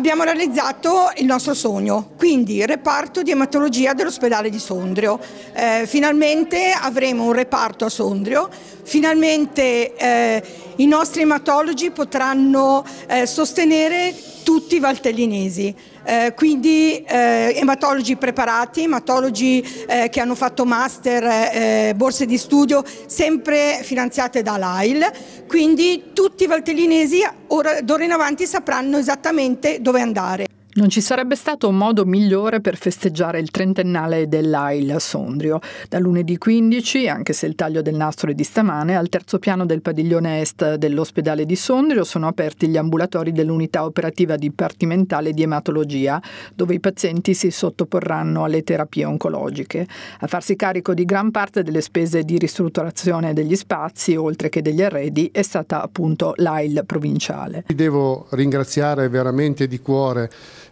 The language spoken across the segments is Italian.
abbiamo realizzato il nostro sogno, quindi il reparto di ematologia dell'ospedale di Sondrio. Eh, finalmente avremo un reparto a Sondrio Finalmente eh, i nostri ematologi potranno eh, sostenere tutti i valtellinesi. Eh, quindi eh, ematologi preparati, ematologi eh, che hanno fatto master, eh, borse di studio sempre finanziate dall'AIL, quindi tutti i valtellinesi d'ora in avanti sapranno esattamente dove andare. Non ci sarebbe stato un modo migliore per festeggiare il trentennale dell'AIL a Sondrio. Da lunedì 15, anche se il taglio del nastro è di stamane, al terzo piano del padiglione est dell'ospedale di Sondrio sono aperti gli ambulatori dell'unità operativa dipartimentale di ematologia, dove i pazienti si sottoporranno alle terapie oncologiche. A farsi carico di gran parte delle spese di ristrutturazione degli spazi, oltre che degli arredi, è stata appunto l'AIL provinciale. Devo ringraziare veramente di cuore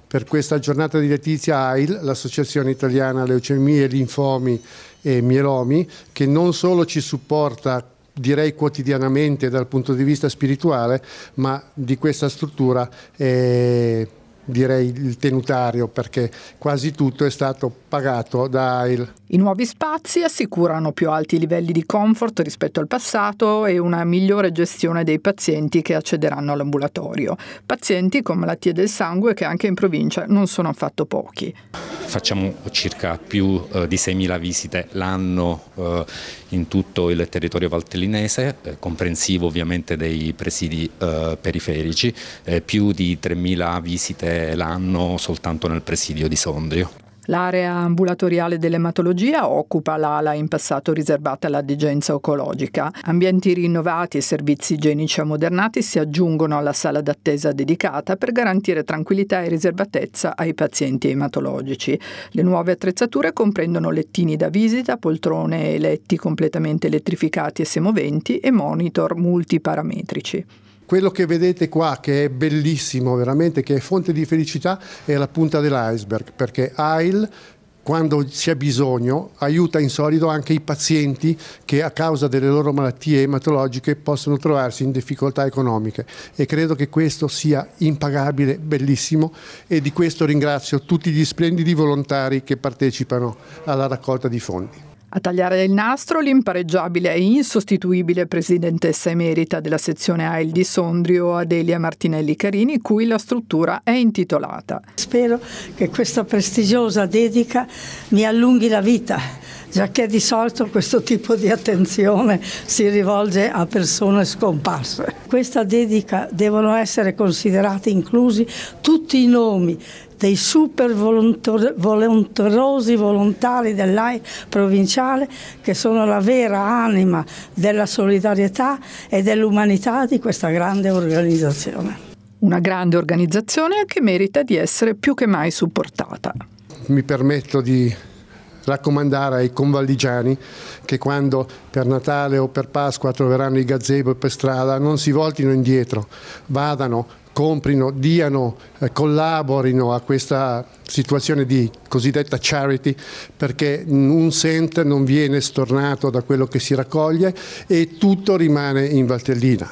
per questa giornata di Letizia AIL, l'Associazione Italiana Leucemie, Linfomi e Mielomi, che non solo ci supporta direi quotidianamente dal punto di vista spirituale, ma di questa struttura eh, direi il tenutario perché quasi tutto è stato pagato da AIL. I nuovi spazi assicurano più alti livelli di comfort rispetto al passato e una migliore gestione dei pazienti che accederanno all'ambulatorio. Pazienti con malattie del sangue che anche in provincia non sono affatto pochi facciamo circa più eh, di 6.000 visite l'anno eh, in tutto il territorio valtellinese, eh, comprensivo ovviamente dei presidi periferici, più di 3.000 visite l'anno soltanto nel presidio di Sondrio. L'area ambulatoriale dell'ematologia occupa l'ala in passato riservata alla degenza oncologica. Ambienti rinnovati e servizi igienici ammodernati si aggiungono alla sala d'attesa dedicata per garantire tranquillità e riservatezza ai pazienti ematologici. Le nuove attrezzature comprendono lettini da visita, poltrone e letti completamente elettrificati e semoventi e monitor multiparametrici quello che vedete qua, che è bellissimo veramente, che è fonte di felicità, è la punta dell'iceberg, perché AIL quando si ha bisogno, aiuta in solito anche i pazienti che a causa delle loro malattie ematologiche possono trovarsi in difficoltà economiche e credo che questo sia impagabile, bellissimo e di questo ringrazio tutti gli splendidi volontari che partecipano alla raccolta di fondi. A tagliare il nastro l'impareggiabile e insostituibile presidentessa emerita della sezione AIL di Sondrio Adelia Martinelli Carini, cui la struttura è intitolata. Spero che questa prestigiosa dedica mi allunghi la vita, già che di solito questo tipo di attenzione si rivolge a persone scomparse. Questa dedica devono essere considerati inclusi tutti i nomi dei super volontarosi volontari dell'AI provinciale che sono la vera anima della solidarietà e dell'umanità di questa grande organizzazione. Una grande organizzazione che merita di essere più che mai supportata. Mi permetto di raccomandare ai convalligiani che quando per Natale o per Pasqua troveranno i gazebo per strada non si voltino indietro, vadano, comprino, diano, eh, collaborino a questa situazione di cosiddetta charity perché un cent non viene stornato da quello che si raccoglie e tutto rimane in Valtellina.